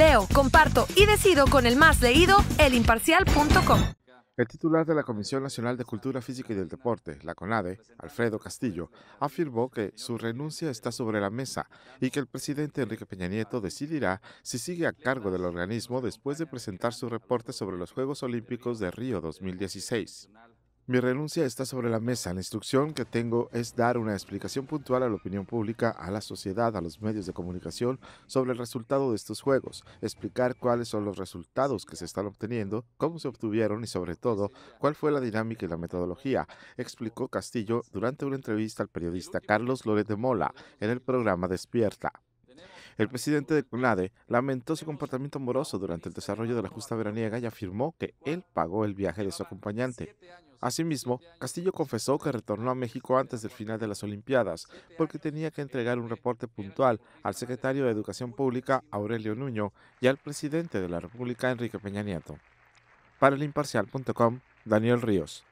Leo, comparto y decido con el más leído, elimparcial.com. El titular de la Comisión Nacional de Cultura Física y del Deporte, la CONADE, Alfredo Castillo, afirmó que su renuncia está sobre la mesa y que el presidente Enrique Peña Nieto decidirá si sigue a cargo del organismo después de presentar su reporte sobre los Juegos Olímpicos de Río 2016. Mi renuncia está sobre la mesa. La instrucción que tengo es dar una explicación puntual a la opinión pública, a la sociedad, a los medios de comunicación sobre el resultado de estos juegos, explicar cuáles son los resultados que se están obteniendo, cómo se obtuvieron y sobre todo cuál fue la dinámica y la metodología, explicó Castillo durante una entrevista al periodista Carlos Loret de Mola en el programa Despierta. El presidente de CUNADE lamentó su comportamiento amoroso durante el desarrollo de la justa veraniega y afirmó que él pagó el viaje de su acompañante. Asimismo, Castillo confesó que retornó a México antes del final de las Olimpiadas, porque tenía que entregar un reporte puntual al secretario de Educación Pública, Aurelio Nuño, y al presidente de la República, Enrique Peña Nieto. Para el imparcial.com, Daniel Ríos.